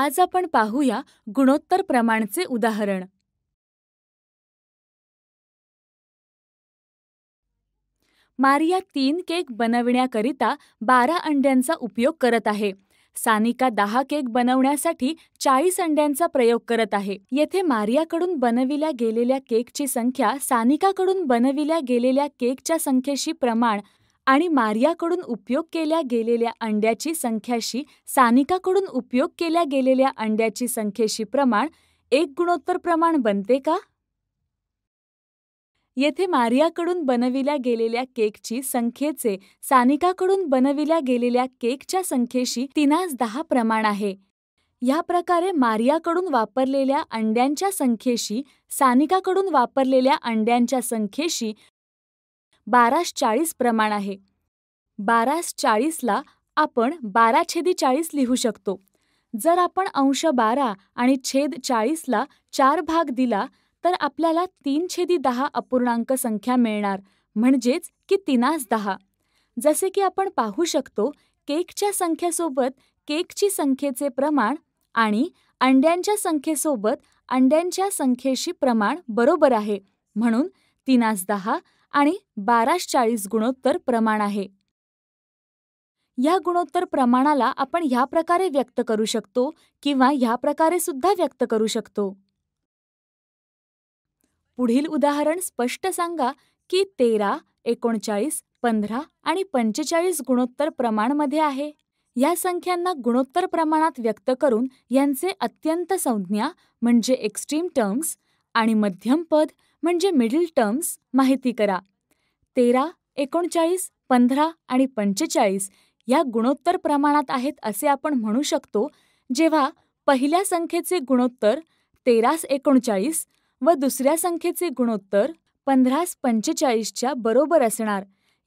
आज आपण पाहूया गुणोत्तर प्रमाणचे उदाहरण मारिया तीन केक बनविण्याकरिता बारा अंड्यांचा उपयोग करत आहे सानिका दहा केक बनवण्यासाठी चाळीस अंड्यांचा प्रयोग करत आहे येथे मारियाकडून बनविल्या गेलेल्या केकची संख्या सानिकाकडून बनविल्या गेलेल्या केकच्या संख्येशी प्रमाण आणि मारियाकडून उपयोग केल्या गेलेल्या अंड्याची संख्याशी सानिकाकडून उपयोग केल्या गेलेल्या अंड्याची संख्येशी प्रमाण एक गुणोत्तर प्रमाण बनते का येथे मारियाकडून बनविल्या गेलेल्या केकची संख्येचे सानिकाकडून बनविल्या गेलेल्या केकच्या संख्येशी तिनास दहा प्रमाण आहे या प्रकारे मारियाकडून वापरलेल्या अंड्यांच्या संख्येशी सानिकाकडून वापरलेल्या अंड्यांच्या संख्येशी बाराश चाळीस प्रमाण आहे बारास चाळीसला आपण बारा छेदी चाळीस लिहू शकतो जर आपण अंश बारा आणि छेद चाळीसला चार भाग दिला तर आपल्याला तीन छेदी दहा अपूर्णांक संख्या मिळणार म्हणजेच की तिनास दहा जसे की आपण पाहू शकतो केकच्या संख्येसोबत केकची संख्येचे प्रमाण आणि अंड्यांच्या संख्येसोबत अंड्यांच्या संख्येशी प्रमाण बरोबर आहे म्हणून तिनास दहा आणि बाराश चाळीस गुणोत्तर प्रमाण आहे या गुणोत्तर प्रमाणाला आपण ह्या प्रकारे व्यक्त करू शकतो किंवा ह्या प्रकारे सुद्धा व्यक्त करू शकतो पुढील उदाहरण स्पष्ट सांगा की तेरा एकोणचाळीस पंधरा आणि पंचेचाळीस गुणोत्तर प्रमाणमध्ये आहे या संख्यांना गुणोत्तर प्रमाणात व्यक्त करून यांचे अत्यंत संज्ञा म्हणजे एक्स्ट्रीम टर्म्स आणि मध्यम पद म्हणजे मिडल टर्म्स माहिती करा तेरा एकोणचाळीस पंधरा आणि पंचेचाळीस या गुणोत्तर प्रमाणात आहेत असे आपण म्हणू शकतो जेव्हा पहिल्या संख्येचे गुणोत्तर तेरास एकोणचाळीस व दुसऱ्या संख्येचे गुणोत्तर पंधरास पंचेचाळीसच्या बरोबर असणार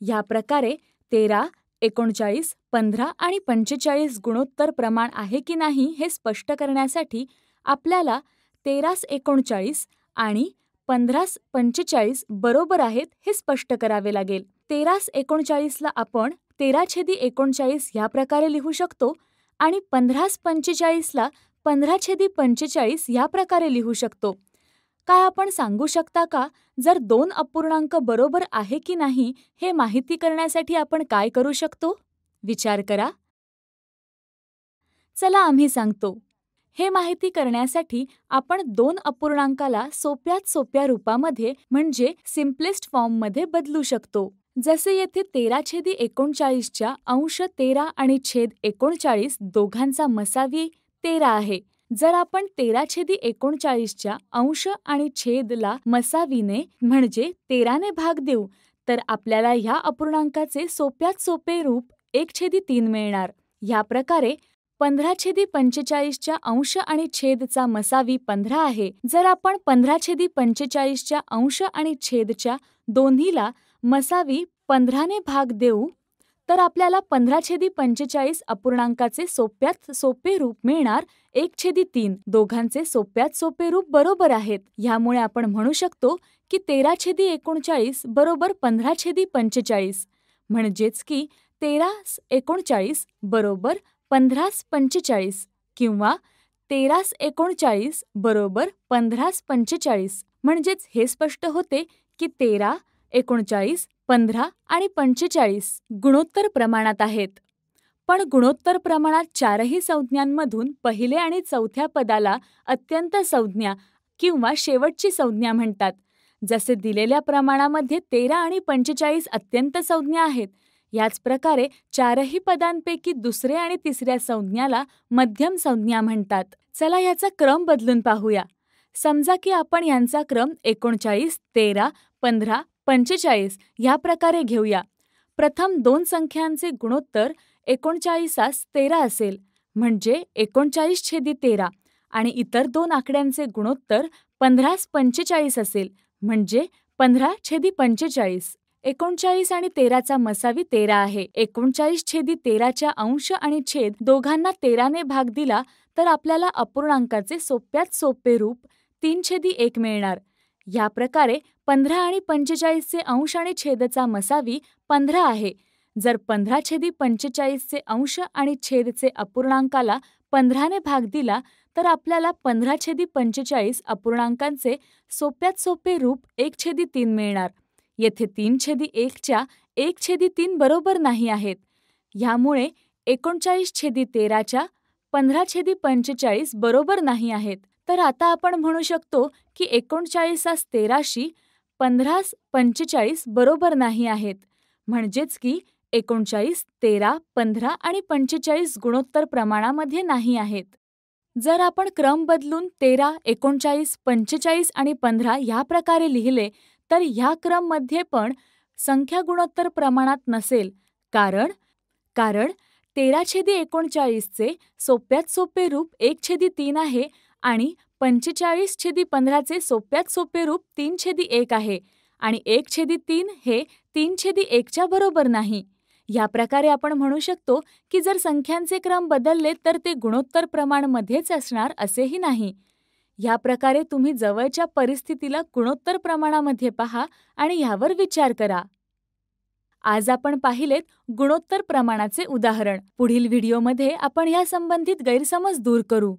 या प्रकारे तेरा एकोणचाळीस पंधरा आणि पंचेचाळीस गुणोत्तर प्रमाण आहे की नाही हे स्पष्ट करण्यासाठी आपल्याला तेरास एकोणचाळीस आणि पंधरास पंचेचाळीस बरोबर आहेत हे स्पष्ट करावे लागेल तेरास एकोणचाळीसला आपण तेरा छेदी एकोणचाळीस ह्या प्रकारे लिहू शकतो आणि पंधरास पंचेचाळीसला पंधरा छेदी पंचेचाळीस ह्या प्रकारे लिहू शकतो काय आपण सांगू शकता का जर दोन अपूर्णांक बरोबर आहे की नाही हे माहिती करण्यासाठी आपण काय करू शकतो विचार करा चला आम्ही सांगतो हे माहिती करण्यासाठी आपण दोन अपूर्णांकाला सोप्यात सोप्या रूपामध्ये म्हणजे सिम्पलेस्ट फॉर्ममध्ये बदलू शकतो जसे येथे तेरा छेदी एकोणचाळीसच्या अंश तेरा आणि छेद एकोणचाळीस दोघांचा मसावी तेरा आहे जर आपण तेरा छेदी एकोणचाळीसच्या अंश आणि छेदला मसावीने म्हणजे तेराने भाग देऊ तर आपल्याला ह्या अपूर्णांकाचे सोप्यात सोपे रूप एक छेदी तीन मिळणार ह्या प्रकारे पंधरा छेदी पंचेचाळीसच्या अंश आणि छेदचा मसावी पंधरा आहे जर आपण पंधरा छेदी पंचेचाळीसच्या अंश आणि छेदच्या दोन्हीला मसावी पंधराने भाग देऊ तर आपल्याला पंधरा छेदी पंचेचाळीस अपूर्णांकाचे सोप्यात सोपे रूप मिळणार एक छेदी तीन दोघांचे सोप्यात सोपे रूप बरोबर आहेत ह्यामुळे आपण म्हणू शकतो की तेरा छेदी एकोणचाळीस बरोबर पंधरा छेदी पंचेचाळीस म्हणजेच की तेरा एकोणचाळीस बरोबर पंधरास पंचेचाळीस किंवा तेरास एकोणचाळीस बरोबर पंधरास पंचेचाळीस म्हणजेच हे स्पष्ट होते की तेरा एकोणचाळीस पंधरा आणि पंचेचाळीस गुणोत्तर प्रमाणात आहेत पण गुणोत्तर प्रमाणात चारही संज्ञांमधून पहिले आणि चौथ्या पदाला अत्यंत संज्ञा किंवा शेवटची संज्ञा म्हणतात जसे दिलेल्या प्रमाणामध्ये तेरा आणि पंचेचाळीस अत्यंत संज्ञा आहेत याच प्रकारे चारही पदांपैकी दुसऱ्या आणि तिसऱ्या संज्ञाला मध्यम संज्ञा म्हणतात चला याचा क्रम बदलून पाहूया समजा की आपण यांचा क्रम एकोणचाळीस तेरा पंधरा पंचेचाळीस ह्या प्रकारे घेऊया प्रथम दोन संख्यांचे गुणोत्तर एकोणचाळीसास तेरा असेल म्हणजे एकोणचाळीस छेदी तेरा आणि इतर दोन आकड्यांचे गुणोत्तर पंधरास पंचेचाळीस असेल म्हणजे पंधरा छेदी पंचेचाळीस एकोणचाळीस आणि तेराचा मसावी तेरा आहे एकोणचाळीस छेदी तेराच्या अंश आणि छेद दोघांना तेराने भाग दिला तर आपल्याला अपूर्णांकाचे सोप्यात सोपे रूप तीन छेदी एक मिळणार या प्रकारे पंधरा आणि पंचेचाळीसचे अंश आणि छेदचा मसावी पंधरा आहे जर पंधरा छेदी पंचेचाळीसचे अंश आणि छेदचे अपूर्णांकाला पंधराने भाग दिला तर आपल्याला पंधरा छेदी पंचेचाळीस अपूर्णांकांचे सोप्यात सोपे रूप एक छेदी तीन मिळणार येथे तीन छेदी एकच्या एक छेदी तीन बरोबर नाही आहेत ह्यामुळे एकोणचाळीस छेदी तेराच्या पंधरा छेदी पंचेचाळीस बरोबर नाही आहेत तर आता आपण म्हणू शकतो की एकोणचाळीसास तेराशी पंधरास पंचेचाळीस बरोबर नाही आहेत म्हणजेच की एकोणचाळीस तेरा पंधरा आणि पंचेचाळीस गुणोत्तर प्रमाणामध्ये नाही आहेत जर आपण क्रम बदलून तेरा एकोणचाळीस पंचेचाळीस आणि पंधरा ह्या प्रकारे लिहिले तर ह्या क्रममध्ये पण संख्या गुणोत्तर प्रमाणात नसेल कारण कारण तेरा छेदी एकोणचाळीसचे सोप्यात सोपे रूप एक छेदी तीन आहे आणि पंचेचाळीस छेदी पंधराचे सोप्यात सोपे रूप तीन छेदी एक आहे आणि एक छेदी तीन हे तीन छेदी एकच्या बरोबर नाही या प्रकारे आपण म्हणू शकतो की जर संख्यांचे क्रम बदलले तर ते गुणोत्तर प्रमाणमध्येच असणार असेही नाही या प्रकारे तुम्ही जवळच्या परिस्थितीला गुणोत्तर प्रमाणामध्ये पहा आणि यावर विचार करा आज आपण पाहिलेत गुणोत्तर प्रमाणाचे उदाहरण पुढील व्हिडिओमध्ये आपण संबंधित गैरसमज दूर करू